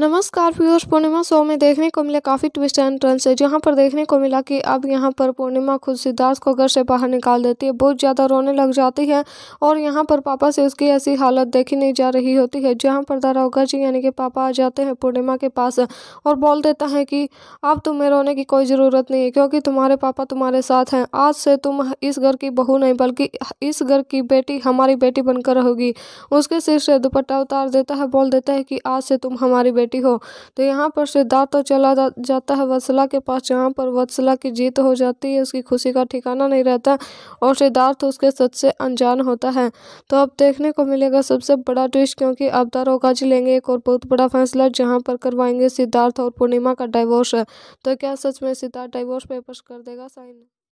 नमस्कार फ्यूर्स पूर्णिमा शो में देखने को मिले काफ़ी ट्विस्ट एंड ट्रंस है जहाँ पर देखने को मिला कि अब यहाँ पर पूर्णिमा खुद सिद्धार्थ को घर से बाहर निकाल देती है बहुत ज़्यादा रोने लग जाती है और यहाँ पर पापा से उसकी ऐसी हालत देखी नहीं जा रही होती है जहाँ पर दारोगा जी यानी कि पापा आ जाते हैं पूर्णिमा के पास और बोल देता है कि अब तुम्हें रोने की कोई ज़रूरत नहीं है क्योंकि तुम्हारे पापा तुम्हारे साथ हैं आज से तुम इस घर की बहू नहीं बल्कि इस घर की बेटी हमारी बेटी बनकर रहोगी उसके सिर से दुपट्टा उतार देता है बोल देता है कि आज से तुम हमारी बेटी बेटी हो तो यहाँ पर सिद्धार्थ चला जाता है वत्सला के पास जहाँ पर वत्सला की जीत हो जाती है उसकी खुशी का ठिकाना नहीं रहता और सिद्धार्थ उसके सच से अनजान होता है तो अब देखने को मिलेगा सबसे बड़ा ट्विस्ट क्योंकि अब दारोगाजी लेंगे एक और बहुत बड़ा फैसला जहाँ पर करवाएंगे सिद्धार्थ और पूर्णिमा का डाइवोर्स तो क्या सच में सिद्धार्थ डाइवोर्स पेपर्स कर देगा साइन